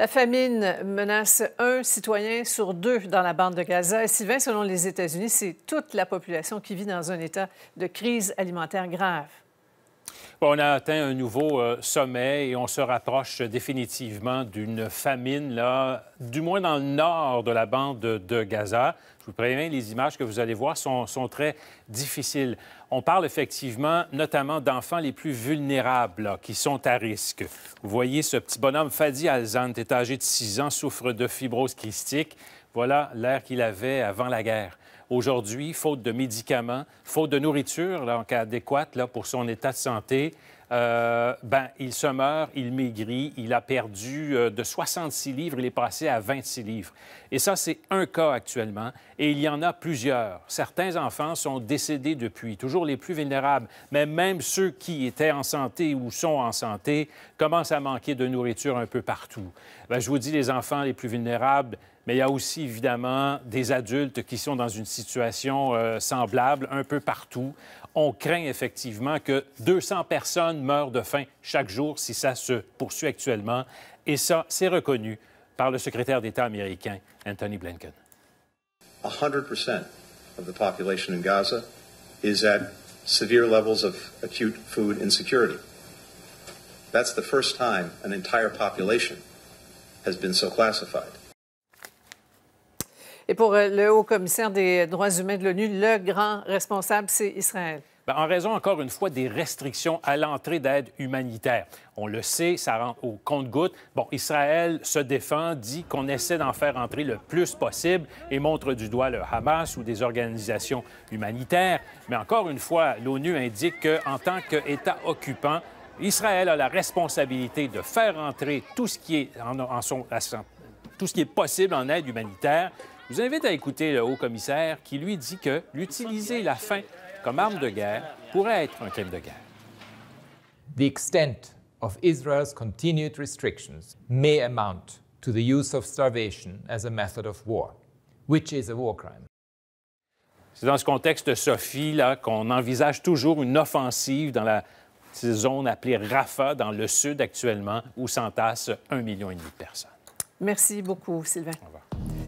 La famine menace un citoyen sur deux dans la bande de Gaza. Et Sylvain, selon les États-Unis, c'est toute la population qui vit dans un état de crise alimentaire grave on a atteint un nouveau euh, sommet et on se rapproche définitivement d'une famine, là, du moins dans le nord de la bande de, Gaza. Je vous préviens, les images que vous allez voir sont, très difficiles. On parle effectivement notamment d'enfants les plus vulnérables qui sont à risque. Vous voyez ce petit bonhomme, Fadi Alzant, est âgé de 6 ans, souffre de fibrose kystique. Voilà l'air qu'il avait avant la guerre. Aujourd'hui, faute de médicaments, faute de nourriture là, adéquate là, pour son état de santé, euh, ben, il se meurt, il maigrit, il a perdu euh, de 66 livres, il est passé à 26 livres. Et ça, c'est un cas actuellement, et il y en a plusieurs. Certains enfants sont décédés depuis, toujours les plus vulnérables, mais même ceux qui étaient en santé ou sont en santé commencent à manquer de nourriture un peu partout. Ben, je vous dis, les enfants les plus vulnérables, mais il y a aussi évidemment des adultes qui sont dans une situation euh, semblable un peu partout. On craint effectivement que 200 personnes meurent de faim chaque jour si ça se poursuit actuellement. Et ça, c'est reconnu par le secrétaire d'État américain Anthony Blinken. 100% de la population in Gaza is at severe levels of acute food insecurity. That's the first time an entire population has been so classified. Et pour euh, le haut commissaire des droits humains de l'ONU, le grand responsable, c'est Israël. Ben, en raison, encore une fois, des restrictions à l'entrée d'aide humanitaire. On le sait, ça rend au compte-goutte. Bon, Israël se défend, dit qu'on essaie d'en faire entrer le plus possible et montre du doigt le Hamas ou des organisations humanitaires. Mais encore une fois, l'ONU indique qu'en tant qu'État occupant, Israël a la responsabilité de faire entrer tout ce qui est, son, tout ce qui est possible en aide humanitaire je vous invite à écouter le haut commissaire qui lui dit que l'utiliser la faim comme arme de guerre pourrait être un crime de guerre. The extent of Israel's continued restrictions may amount to the use of starvation as a method of war, which is a war crime. C'est dans ce contexte, Sophie, là, qu'on envisage toujours une offensive dans la zone appelée Rafah, dans le sud actuellement, où s'entassent un million et demi de personnes. Merci beaucoup, Sylvain. Au revoir.